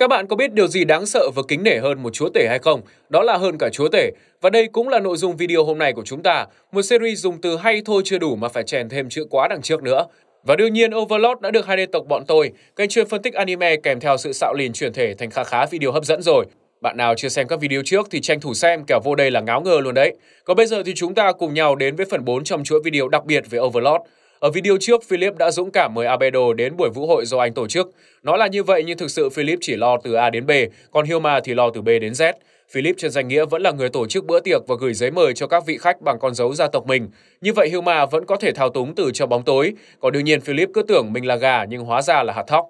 Các bạn có biết điều gì đáng sợ và kính nể hơn một chúa tể hay không? Đó là hơn cả chúa tể. Và đây cũng là nội dung video hôm nay của chúng ta, một series dùng từ hay thôi chưa đủ mà phải chèn thêm chữ quá đằng trước nữa. Và đương nhiên Overlord đã được hai đen tộc bọn tôi, kênh chuyên phân tích anime kèm theo sự xạo lìn chuyển thể thành khá khá video hấp dẫn rồi. Bạn nào chưa xem các video trước thì tranh thủ xem kẻo vô đây là ngáo ngơ luôn đấy. Còn bây giờ thì chúng ta cùng nhau đến với phần 4 trong chuỗi video đặc biệt về Overlord. Ở video trước, Philip đã dũng cảm mời Abedo đến buổi vũ hội do anh tổ chức. Nó là như vậy nhưng thực sự Philip chỉ lo từ A đến B, còn Hilma thì lo từ B đến Z. Philip trên danh nghĩa vẫn là người tổ chức bữa tiệc và gửi giấy mời cho các vị khách bằng con dấu gia tộc mình. Như vậy Hilma vẫn có thể thao túng từ trong bóng tối, còn đương nhiên Philip cứ tưởng mình là gà nhưng hóa ra là hạt thóc.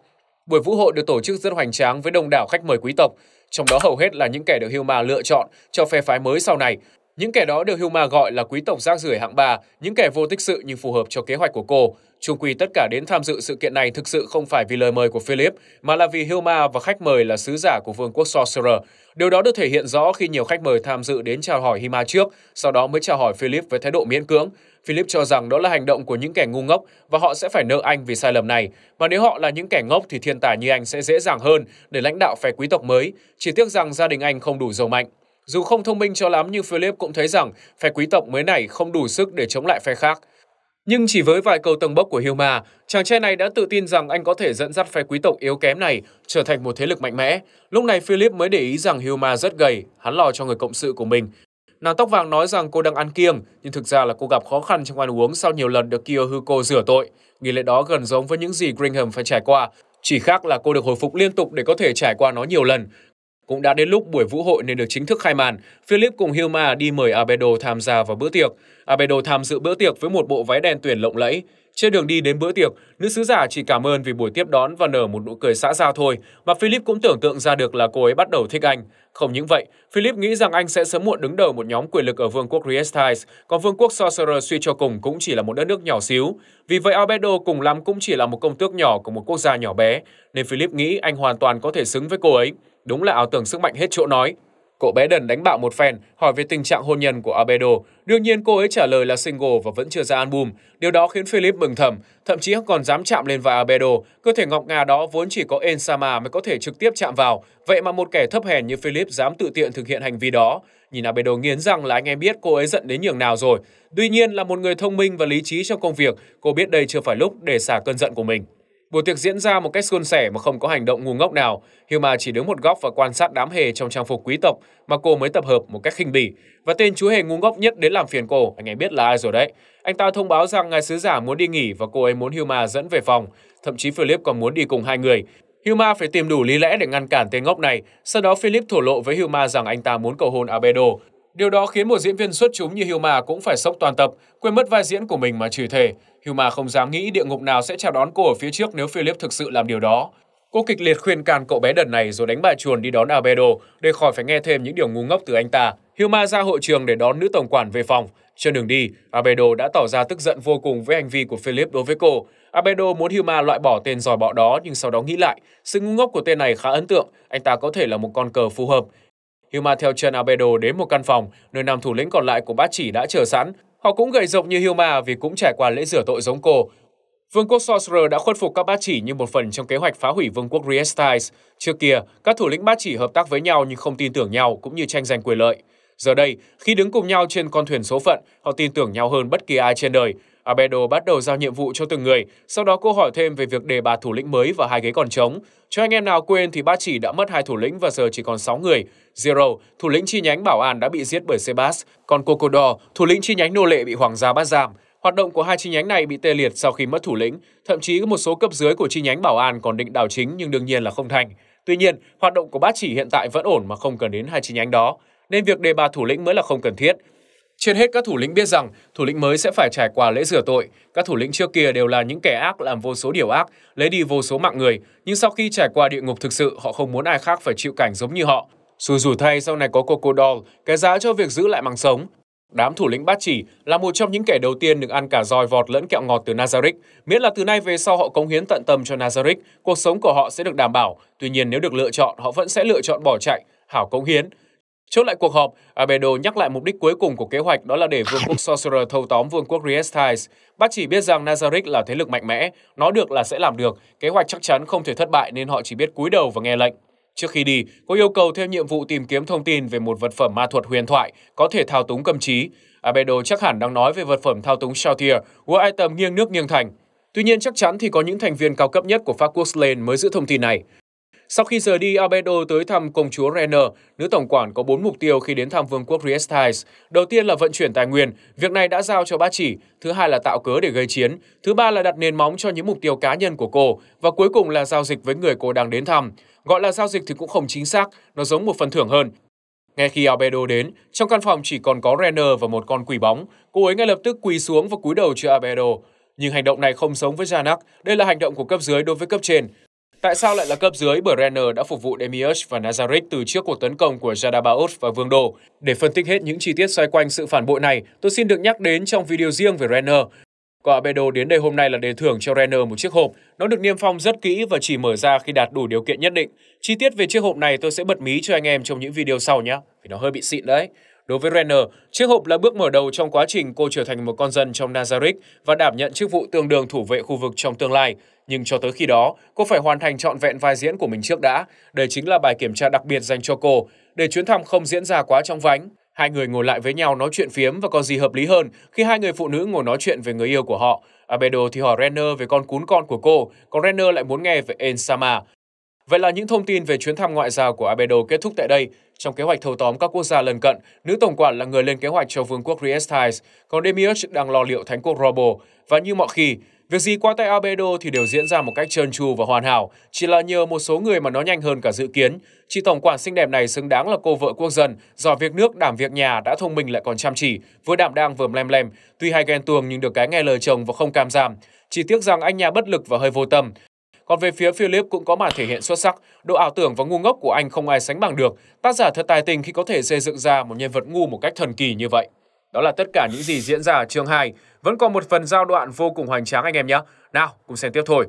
Buổi vũ hội được tổ chức rất hoành tráng với đông đảo khách mời quý tộc, trong đó hầu hết là những kẻ được Hilma lựa chọn cho phe phái mới sau này, những kẻ đó được Hilma gọi là quý tộc rác rưởi hạng ba, những kẻ vô tích sự nhưng phù hợp cho kế hoạch của cô. Trung quy tất cả đến tham dự sự kiện này thực sự không phải vì lời mời của Philip, mà là vì Hilma và khách mời là sứ giả của vương quốc Sorcerer. Điều đó được thể hiện rõ khi nhiều khách mời tham dự đến chào hỏi Hilma trước, sau đó mới chào hỏi Philip với thái độ miễn cưỡng. Philip cho rằng đó là hành động của những kẻ ngu ngốc và họ sẽ phải nợ anh vì sai lầm này. Mà nếu họ là những kẻ ngốc thì thiên tài như anh sẽ dễ dàng hơn để lãnh đạo phe quý tộc mới. Chỉ tiếc rằng gia đình anh không đủ giàu mạnh. Dù không thông minh cho lắm nhưng Philip cũng thấy rằng phe quý tộc mới này không đủ sức để chống lại phe khác. Nhưng chỉ với vài cầu tầng bốc của Hilma, chàng trai này đã tự tin rằng anh có thể dẫn dắt phe quý tộc yếu kém này trở thành một thế lực mạnh mẽ. Lúc này Philip mới để ý rằng Hilma rất gầy, hắn lo cho người cộng sự của mình. Nàng tóc vàng nói rằng cô đang ăn kiêng, nhưng thực ra là cô gặp khó khăn trong ăn uống sau nhiều lần được Kiyohuko rửa tội. Nghỉ lễ đó gần giống với những gì Gringham phải trải qua, chỉ khác là cô được hồi phục liên tục để có thể trải qua nó nhiều lần. Cũng đã đến lúc buổi vũ hội nên được chính thức khai màn, Philip cùng Hilma đi mời Abedo tham gia vào bữa tiệc. Abedo tham dự bữa tiệc với một bộ váy đen tuyển lộng lẫy. Trên đường đi đến bữa tiệc, nữ sứ giả chỉ cảm ơn vì buổi tiếp đón và nở một nụ cười xã giao thôi, mà Philip cũng tưởng tượng ra được là cô ấy bắt đầu thích anh. Không những vậy, Philip nghĩ rằng anh sẽ sớm muộn đứng đầu một nhóm quyền lực ở vương quốc Riestais, còn vương quốc Sorcerer suy cho cùng cũng chỉ là một đất nước nhỏ xíu. Vì vậy Albedo cùng lắm cũng chỉ là một công tước nhỏ của một quốc gia nhỏ bé, nên Philip nghĩ anh hoàn toàn có thể xứng với cô ấy đúng là ảo tưởng sức mạnh hết chỗ nói. Cậu bé đần đánh bạo một phen, hỏi về tình trạng hôn nhân của Abedo. Đương nhiên cô ấy trả lời là single và vẫn chưa ra album. Điều đó khiến Philip mừng thầm, thậm chí còn dám chạm lên vai Abedo. Cơ thể ngọc ngà đó vốn chỉ có Ensama mới có thể trực tiếp chạm vào. Vậy mà một kẻ thấp hèn như Philip dám tự tiện thực hiện hành vi đó. Nhìn Abedo nghiến răng là anh em biết cô ấy giận đến nhường nào rồi. Tuy nhiên là một người thông minh và lý trí trong công việc, cô biết đây chưa phải lúc để xả cơn giận của mình. Buổi tiệc diễn ra một cách suôn sẻ mà không có hành động ngu ngốc nào. Hilma chỉ đứng một góc và quan sát đám hề trong trang phục quý tộc mà cô mới tập hợp một cách khinh bỉ. Và tên chú hề ngu ngốc nhất đến làm phiền cô, anh ấy biết là ai rồi đấy. Anh ta thông báo rằng ngài sứ giả muốn đi nghỉ và cô ấy muốn Hilma dẫn về phòng. Thậm chí Philip còn muốn đi cùng hai người. Hilma phải tìm đủ lý lẽ để ngăn cản tên ngốc này. Sau đó Philip thổ lộ với Hilma rằng anh ta muốn cầu hôn Abedo Điều đó khiến một diễn viên xuất chúng như Hilma cũng phải sốc toàn tập, quên mất vai diễn của mình mà chửi thề. Hilma không dám nghĩ địa ngục nào sẽ chào đón cô ở phía trước nếu Philip thực sự làm điều đó. Cô kịch liệt khuyên can cậu bé đần này rồi đánh bại chuồn đi đón Albedo để khỏi phải nghe thêm những điều ngu ngốc từ anh ta. Hilma ra hội trường để đón nữ tổng quản về phòng. Trên đường đi, Albedo đã tỏ ra tức giận vô cùng với hành vi của Philip đối với cô. Albedo muốn Hilma loại bỏ tên giỏi bọ đó nhưng sau đó nghĩ lại, sự ngu ngốc của tên này khá ấn tượng, anh ta có thể là một con cờ phù hợp. Huma theo chân Abedo đến một căn phòng, nơi nam thủ lĩnh còn lại của bát chỉ đã chờ sẵn. Họ cũng gầy rộng như Huma vì cũng trải qua lễ rửa tội giống cô. Vương quốc Sorcerer đã khuất phục các bát chỉ như một phần trong kế hoạch phá hủy vương quốc Riestice. Trước kia, các thủ lĩnh bát chỉ hợp tác với nhau nhưng không tin tưởng nhau cũng như tranh giành quyền lợi. Giờ đây, khi đứng cùng nhau trên con thuyền số phận, họ tin tưởng nhau hơn bất kỳ ai trên đời, Abedo bắt đầu giao nhiệm vụ cho từng người, sau đó cô hỏi thêm về việc đề bạt thủ lĩnh mới và hai ghế còn trống. Cho anh em nào quên thì ba chỉ đã mất hai thủ lĩnh và giờ chỉ còn 6 người. Zero, thủ lĩnh chi nhánh bảo an đã bị giết bởi Sebas, còn Kokodo, thủ lĩnh chi nhánh nô lệ bị hoàng gia bắt giam. Hoạt động của hai chi nhánh này bị tê liệt sau khi mất thủ lĩnh, thậm chí một số cấp dưới của chi nhánh bảo an còn định đảo chính nhưng đương nhiên là không thành. Tuy nhiên, hoạt động của bát chỉ hiện tại vẫn ổn mà không cần đến hai chi nhánh đó, nên việc đề bạt thủ lĩnh mới là không cần thiết. Trên hết các thủ lĩnh biết rằng thủ lĩnh mới sẽ phải trải qua lễ rửa tội. Các thủ lĩnh trước kia đều là những kẻ ác làm vô số điều ác, lấy đi vô số mạng người, nhưng sau khi trải qua địa ngục thực sự, họ không muốn ai khác phải chịu cảnh giống như họ. dù rủi thay sau này có Cocodol, cái giá cho việc giữ lại mạng sống. Đám thủ lĩnh bát chỉ là một trong những kẻ đầu tiên được ăn cả roi vọt lẫn kẹo ngọt từ Nazarick Miễn là từ nay về sau họ cống hiến tận tâm cho Nazarick cuộc sống của họ sẽ được đảm bảo. Tuy nhiên nếu được lựa chọn, họ vẫn sẽ lựa chọn bỏ chạy, hảo cống hiến. Chốt lại cuộc họp, Abedo nhắc lại mục đích cuối cùng của kế hoạch đó là để vương quốc Sorcerer thâu tóm vương quốc Riestais. Bác chỉ biết rằng Nazarick là thế lực mạnh mẽ, nó được là sẽ làm được, kế hoạch chắc chắn không thể thất bại nên họ chỉ biết cúi đầu và nghe lệnh. Trước khi đi, cô yêu cầu theo nhiệm vụ tìm kiếm thông tin về một vật phẩm ma thuật huyền thoại có thể thao túng cầm trí. Abedo chắc hẳn đang nói về vật phẩm thao túng Shoutier, vua item nghiêng nước nghiêng thành. Tuy nhiên chắc chắn thì có những thành viên cao cấp nhất của pháp quốc Slane mới giữ thông tin này. Sau khi rời đi, Albedo tới thăm công chúa Renner. Nữ tổng quản có bốn mục tiêu khi đến thăm vương quốc Riesthais. Đầu tiên là vận chuyển tài nguyên, việc này đã giao cho bác chỉ. Thứ hai là tạo cớ để gây chiến. Thứ ba là đặt nền móng cho những mục tiêu cá nhân của cô. Và cuối cùng là giao dịch với người cô đang đến thăm. Gọi là giao dịch thì cũng không chính xác, nó giống một phần thưởng hơn. Ngay khi Albedo đến, trong căn phòng chỉ còn có Renner và một con quỷ bóng. Cô ấy ngay lập tức quỳ xuống và cúi đầu cho Albedo. Nhưng hành động này không giống với Janak, đây là hành động của cấp dưới đối với cấp trên. Tại sao lại là cấp dưới bởi Renner đã phục vụ Demirs và Nazarick từ trước cuộc tấn công của Jadabaot và Vương đồ. Để phân tích hết những chi tiết xoay quanh sự phản bội này, tôi xin được nhắc đến trong video riêng về Renner. Cọ bê đến đây hôm nay là đề thưởng cho Renner một chiếc hộp. Nó được niêm phong rất kỹ và chỉ mở ra khi đạt đủ điều kiện nhất định. Chi tiết về chiếc hộp này tôi sẽ bật mí cho anh em trong những video sau nhé, vì nó hơi bị xịn đấy. Đối với Renner, chiếc hộp là bước mở đầu trong quá trình cô trở thành một con dân trong Nazareth và đảm nhận chức vụ tương đương thủ vệ khu vực trong tương lai. Nhưng cho tới khi đó, cô phải hoàn thành trọn vẹn vai diễn của mình trước đã. Đây chính là bài kiểm tra đặc biệt dành cho cô, để chuyến thăm không diễn ra quá trong vánh. Hai người ngồi lại với nhau nói chuyện phiếm và còn gì hợp lý hơn khi hai người phụ nữ ngồi nói chuyện về người yêu của họ. Abedo thì hỏi Renner về con cún con của cô, còn Renner lại muốn nghe về Ensama. Vậy là những thông tin về chuyến thăm ngoại giao của Abedo kết thúc tại đây. Trong kế hoạch thâu tóm các quốc gia lân cận, nữ tổng quản là người lên kế hoạch cho vương quốc Riez còn Demiurge đang lo liệu thánh quốc Robo. Và như mọi khi, việc gì qua tay Abedo thì đều diễn ra một cách trơn tru và hoàn hảo, chỉ là nhờ một số người mà nó nhanh hơn cả dự kiến. Chị tổng quản xinh đẹp này xứng đáng là cô vợ quốc dân, giỏi việc nước, đảm việc nhà, đã thông minh lại còn chăm chỉ, vừa đảm đang vừa lem lem, tuy hay ghen tuồng nhưng được cái nghe lời chồng và không cam giảm. Chỉ tiếc rằng anh nhà bất lực và hơi vô tâm, còn về phía Philip cũng có màn thể hiện xuất sắc, độ ảo tưởng và ngu ngốc của anh không ai sánh bằng được. Tác giả thật tài tình khi có thể xây dựng ra một nhân vật ngu một cách thần kỳ như vậy. Đó là tất cả những gì diễn ra ở chương 2. Vẫn còn một phần giao đoạn vô cùng hoành tráng anh em nhé. Nào, cùng xem tiếp thôi.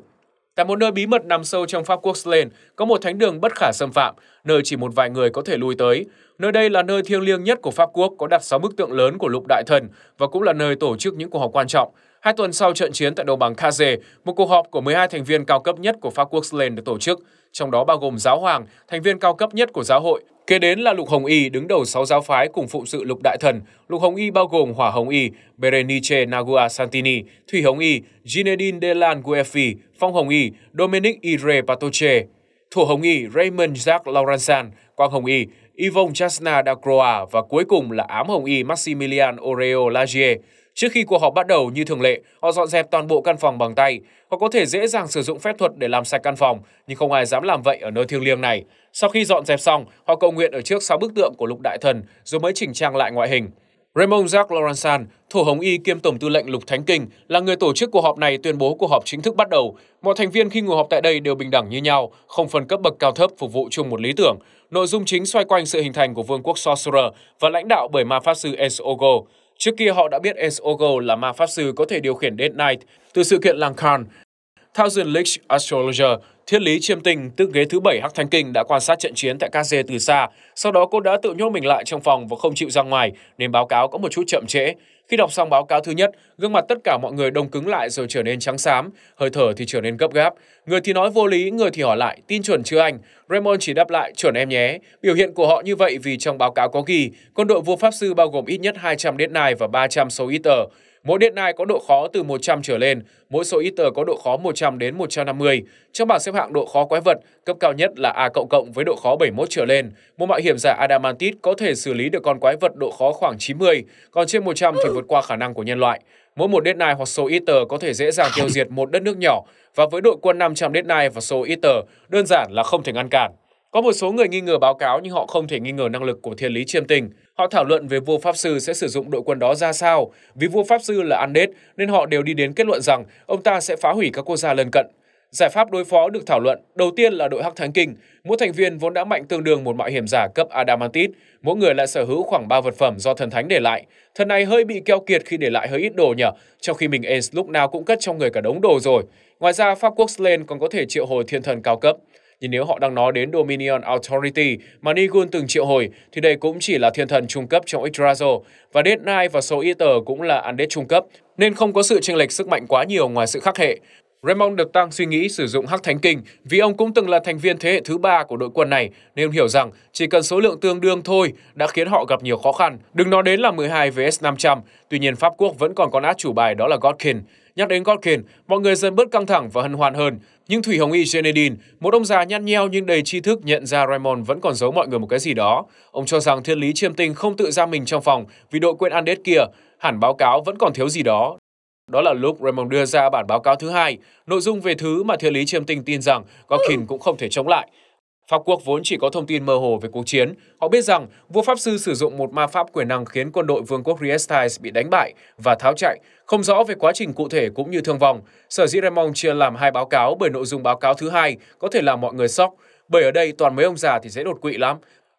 Tại một nơi bí mật nằm sâu trong Pháp quốc Slane, có một thánh đường bất khả xâm phạm, nơi chỉ một vài người có thể lui tới. Nơi đây là nơi thiêng liêng nhất của Pháp quốc, có đặt 6 bức tượng lớn của lục đại thần và cũng là nơi tổ chức những cuộc họp quan trọng. Hai tuần sau trận chiến tại đồng bằng Kaze, một cuộc họp của 12 thành viên cao cấp nhất của Pháp Quốc lên được tổ chức, trong đó bao gồm giáo hoàng, thành viên cao cấp nhất của giáo hội. Kế đến là Lục Hồng Y đứng đầu 6 giáo phái cùng phụng sự Lục Đại Thần. Lục Hồng Y bao gồm Hỏa Hồng Y, Berenice Nagua Santini, Thủy Hồng Y, Ginedine Delan Guefi, Phong Hồng Y, Dominic Ire Patoche, Thủ Hồng Y Raymond Jacques Laurensan, Quang Hồng Y, Yvonne Chasna Dacroa và cuối cùng là Ám Hồng Y Maximilian Oreo Lagier. Trước khi cuộc họp bắt đầu như thường lệ, họ dọn dẹp toàn bộ căn phòng bằng tay. Họ có thể dễ dàng sử dụng phép thuật để làm sạch căn phòng, nhưng không ai dám làm vậy ở nơi thiêng liêng này. Sau khi dọn dẹp xong, họ cầu nguyện ở trước sáu bức tượng của lục đại thần rồi mới chỉnh trang lại ngoại hình. Raymond Jacques Laurensan, thủ hồng y kiêm tổng tư lệnh Lục Thánh Kinh, là người tổ chức cuộc họp này tuyên bố cuộc họp chính thức bắt đầu. Mọi thành viên khi ngồi họp tại đây đều bình đẳng như nhau, không phân cấp bậc cao thấp phục vụ chung một lý tưởng. Nội dung chính xoay quanh sự hình thành của vương quốc Sorcerer và lãnh đạo bởi ma pháp sư Esogo. Trước kia họ đã biết Esogo là ma pháp sư có thể điều khiển Dead Knight từ sự kiện Lankan. Thousand Leagues Astrologer Thiết Lý Chiêm Tình, tức ghế thứ bảy Hắc Thanh Kinh đã quan sát trận chiến tại các từ xa, sau đó cô đã tự nhốt mình lại trong phòng và không chịu ra ngoài nên báo cáo có một chút chậm trễ. Khi đọc xong báo cáo thứ nhất, gương mặt tất cả mọi người đông cứng lại rồi trở nên trắng xám, hơi thở thì trở nên gấp gáp. Người thì nói vô lý, người thì hỏi lại, tin chuẩn chưa anh? Raymond chỉ đáp lại, chuẩn em nhé. Biểu hiện của họ như vậy vì trong báo cáo có ghi, quân đội vua Pháp Sư bao gồm ít nhất 200 điện nài và 300 số ít tờ. Mỗi điện này có độ khó từ 100 trở lên, mỗi số ít tờ có độ khó 100 đến 150. Trong bảng xếp hạng độ khó quái vật, cấp cao nhất là A cộng cộng với độ khó 71 trở lên. Một mạo hiểm giả Adamantit có thể xử lý được con quái vật độ khó khoảng 90, còn trên 100 thì vượt qua khả năng của nhân loại. Mỗi một này hoặc số ít tờ có thể dễ dàng tiêu diệt một đất nước nhỏ và với đội quân 500 này và số ít tờ, đơn giản là không thể ngăn cản. Có một số người nghi ngờ báo cáo nhưng họ không thể nghi ngờ năng lực của thiên lý chiêm tình. Họ thảo luận về vua Pháp Sư sẽ sử dụng đội quân đó ra sao, vì vua Pháp Sư là Andes nên họ đều đi đến kết luận rằng ông ta sẽ phá hủy các quốc gia lân cận. Giải pháp đối phó được thảo luận đầu tiên là đội Hắc Thánh Kinh. Mỗi thành viên vốn đã mạnh tương đương một mạo hiểm giả cấp Adamantit, mỗi người lại sở hữu khoảng 3 vật phẩm do thần thánh để lại. Thần này hơi bị keo kiệt khi để lại hơi ít đồ nhỉ trong khi mình Ace lúc nào cũng cất trong người cả đống đồ rồi. Ngoài ra, Pháp Quốc Slane còn có thể triệu hồi thiên thần cao cấp nhưng nếu họ đang nói đến Dominion Authority mà Nigun từng triệu hồi, thì đây cũng chỉ là thiên thần trung cấp trong Yggdrasil, và Dead Knight và Soul Eater cũng là undead trung cấp, nên không có sự chênh lệch sức mạnh quá nhiều ngoài sự khác hệ. Raymond được Tăng suy nghĩ sử dụng Hắc Thánh Kinh vì ông cũng từng là thành viên thế hệ thứ ba của đội quân này nên hiểu rằng chỉ cần số lượng tương đương thôi đã khiến họ gặp nhiều khó khăn. Đừng nói đến là 12 vs 500, tuy nhiên Pháp Quốc vẫn còn con át chủ bài đó là Godkin. Nhắc đến Godkin, mọi người dần bớt căng thẳng và hân hoan hơn. Nhưng Thủy Hồng Y Jenedin, một ông già nhăn nheo nhưng đầy tri thức nhận ra Raymond vẫn còn giấu mọi người một cái gì đó. Ông cho rằng thiên lý chiêm tinh không tự ra mình trong phòng vì đội quên Andes kia, hẳn báo cáo vẫn còn thiếu gì đó. Đó là lúc Raymond đưa ra bản báo cáo thứ hai, nội dung về thứ mà thiên lý chiêm tinh tin rằng Godkin cũng không thể chống lại. Pháp quốc vốn chỉ có thông tin mơ hồ về cuộc chiến. Họ biết rằng vua Pháp sư sử dụng một ma pháp quyền năng khiến quân đội vương quốc Riestais bị đánh bại và tháo chạy, không rõ về quá trình cụ thể cũng như thương vong. Sở dĩ Raymond chia làm hai báo cáo bởi nội dung báo cáo thứ hai có thể làm mọi người sốc, bởi ở đây toàn mấy ông già thì dễ đột quỵ lắm.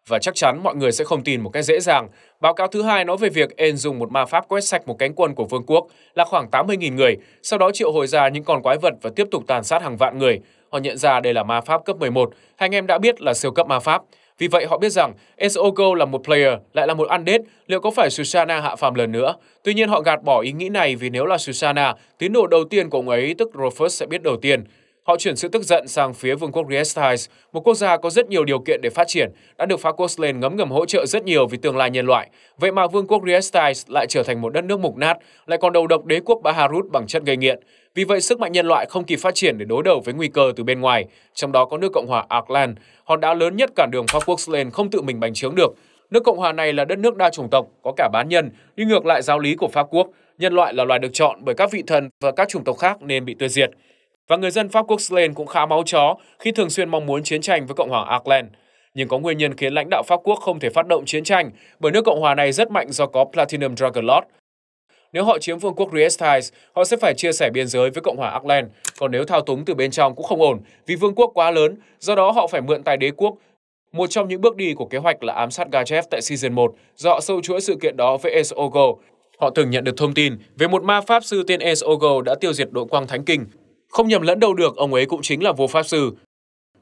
Và chắc chắn mọi người sẽ không tin một cách dễ dàng. Báo cáo thứ hai nói về việc En dùng một ma pháp quét sạch một cánh quân của vương quốc là khoảng 80.000 người, sau đó triệu hồi ra những con quái vật và tiếp tục tàn sát hàng vạn người. Họ nhận ra đây là ma pháp cấp 11, hai anh em đã biết là siêu cấp ma pháp. Vì vậy họ biết rằng Esoko là một player, lại là một undead, liệu có phải Susanna hạ phàm lần nữa? Tuy nhiên họ gạt bỏ ý nghĩ này vì nếu là Susanna, tín đồ đầu tiên của ông ấy, tức Rufus sẽ biết đầu tiên. Họ chuyển sự tức giận sang phía Vương quốc Riestais, một quốc gia có rất nhiều điều kiện để phát triển, đã được Pháp Quốc Cosland ngấm ngầm hỗ trợ rất nhiều vì tương lai nhân loại. Vậy mà Vương quốc Riestais lại trở thành một đất nước mục nát, lại còn đầu độc đế quốc Baharut bằng chất gây nghiện. Vì vậy, sức mạnh nhân loại không kịp phát triển để đối đầu với nguy cơ từ bên ngoài, trong đó có nước Cộng hòa Ireland, hòn đá lớn nhất cản đường Pháp Quốc Cosland không tự mình bành trướng được. Nước Cộng hòa này là đất nước đa chủng tộc, có cả bán nhân, đi ngược lại giáo lý của Pháp quốc. Nhân loại là loài được chọn bởi các vị thần và các chủng tộc khác nên bị tiêu diệt. Và người dân Pháp Quốc Slain cũng khá máu chó khi thường xuyên mong muốn chiến tranh với Cộng hòa Ireland. Nhưng có nguyên nhân khiến lãnh đạo Pháp Quốc không thể phát động chiến tranh bởi nước Cộng hòa này rất mạnh do có Platinum Dragon Lord. Nếu họ chiếm vương quốc Riestais, họ sẽ phải chia sẻ biên giới với Cộng hòa Ireland, còn nếu thao túng từ bên trong cũng không ổn vì vương quốc quá lớn, do đó họ phải mượn tài đế quốc. Một trong những bước đi của kế hoạch là ám sát Gachev tại Season 1 do sâu chuỗi sự kiện đó với Esogo. Họ từng nhận được thông tin về một ma pháp sư tên Esogo đã tiêu diệt đội quang thánh kinh, không nhầm lẫn đâu được, ông ấy cũng chính là vua Pháp Sư.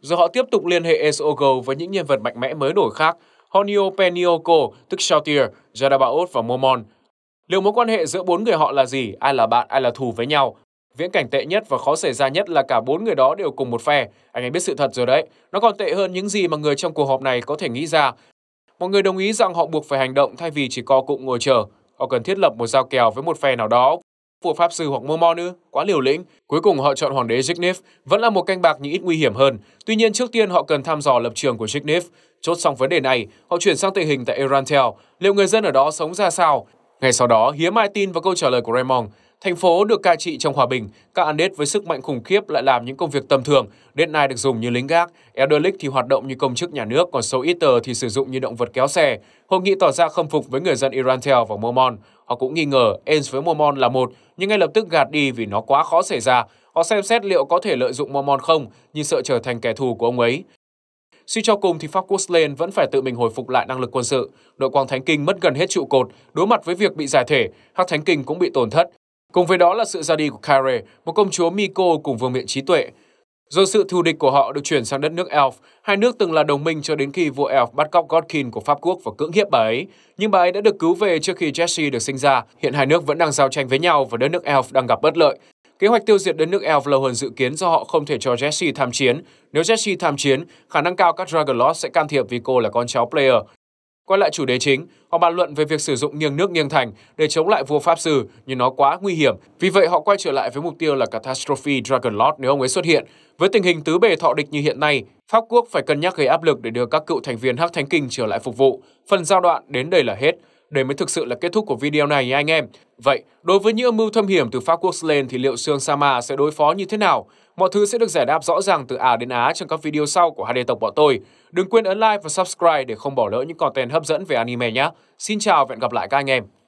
Giờ họ tiếp tục liên hệ Esogo với những nhân vật mạnh mẽ mới nổi khác, Honio Penioko, tức Shaotir, Jadabaot và Momon. Liệu mối quan hệ giữa bốn người họ là gì, ai là bạn, ai là thù với nhau? Viễn cảnh tệ nhất và khó xảy ra nhất là cả bốn người đó đều cùng một phe. Anh ấy biết sự thật rồi đấy. Nó còn tệ hơn những gì mà người trong cuộc họp này có thể nghĩ ra. Mọi người đồng ý rằng họ buộc phải hành động thay vì chỉ co cụm ngồi chờ. Họ cần thiết lập một giao kèo với một phe nào đó của Pháp sư hoặc Mormon ư? Quá liều lĩnh. Cuối cùng họ chọn hoàng đế Jignev, vẫn là một canh bạc nhưng ít nguy hiểm hơn. Tuy nhiên trước tiên họ cần thăm dò lập trường của Jignev. Chốt xong vấn đề này, họ chuyển sang tình hình tại Erantel. Liệu người dân ở đó sống ra sao? Ngay sau đó, hiếm ai tin vào câu trả lời của Raymond. Thành phố được cai trị trong hòa bình, các Andes với sức mạnh khủng khiếp lại làm những công việc tầm thường. Đến nay được dùng như lính gác, Elderlick thì hoạt động như công chức nhà nước, còn số Eater thì sử dụng như động vật kéo xe. Hội nghị tỏ ra khâm phục với người dân Irantel và Mormon. Họ cũng nghi ngờ Ains với Mormon là một, nhưng ngay lập tức gạt đi vì nó quá khó xảy ra. Họ xem xét liệu có thể lợi dụng Mormon không, nhưng sợ trở thành kẻ thù của ông ấy. Suy cho cùng thì Pháp quốc Slane vẫn phải tự mình hồi phục lại năng lực quân sự. Đội quang Thánh Kinh mất gần hết trụ cột, đối mặt với việc bị giải thể, Hắc Thánh Kinh cũng bị tổn thất. Cùng với đó là sự ra đi của Kyrie, một công chúa Miko cùng vương miện trí tuệ, Do sự thù địch của họ được chuyển sang đất nước Elf, hai nước từng là đồng minh cho đến khi vua Elf bắt cóc Godkin của Pháp Quốc và cưỡng hiếp bà ấy. Nhưng bà ấy đã được cứu về trước khi Jesse được sinh ra. Hiện hai nước vẫn đang giao tranh với nhau và đất nước Elf đang gặp bất lợi. Kế hoạch tiêu diệt đất nước Elf lâu hơn dự kiến do họ không thể cho Jesse tham chiến. Nếu Jesse tham chiến, khả năng cao các Dragon Lord sẽ can thiệp vì cô là con cháu Player. Quay lại chủ đề chính, họ bàn luận về việc sử dụng nghiêng nước nghiêng thành để chống lại vua Pháp Sư nhưng nó quá nguy hiểm. Vì vậy họ quay trở lại với mục tiêu là Catastrophe Dragon Lord nếu ông ấy xuất hiện. Với tình hình tứ bề thọ địch như hiện nay, Pháp Quốc phải cân nhắc gây áp lực để đưa các cựu thành viên Hắc Thánh Kinh trở lại phục vụ. Phần giao đoạn đến đây là hết. Đây mới thực sự là kết thúc của video này nha anh em. Vậy, đối với những âm mưu thâm hiểm từ Pháp Quốc lên thì liệu Sương Sama sẽ đối phó như thế nào? Mọi thứ sẽ được giải đáp rõ ràng từ A đến Á trong các video sau của HD Tộc bọn tôi. Đừng quên ấn like và subscribe để không bỏ lỡ những content hấp dẫn về anime nhé. Xin chào và hẹn gặp lại các anh em.